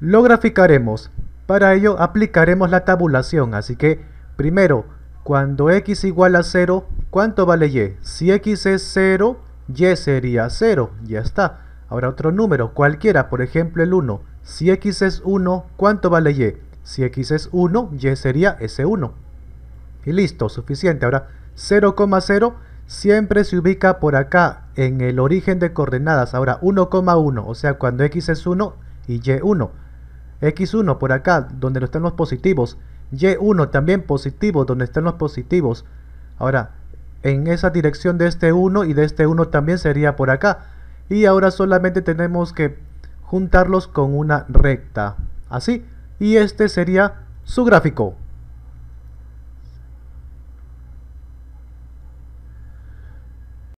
lo graficaremos. Para ello aplicaremos la tabulación, así que primero, cuando x igual a 0, ¿cuánto vale y? Si x es 0, y sería 0, ya está. Ahora otro número, cualquiera, por ejemplo el 1. Si x es 1, ¿cuánto vale y? Si x es 1, y sería ese 1 Y listo, suficiente. Ahora 0,0 siempre se ubica por acá en el origen de coordenadas. Ahora 1,1, o sea cuando x es 1 y y 1. X1 por acá, donde están los positivos. Y1 también positivo, donde están los positivos. Ahora, en esa dirección de este 1 y de este 1 también sería por acá. Y ahora solamente tenemos que juntarlos con una recta. Así. Y este sería su gráfico.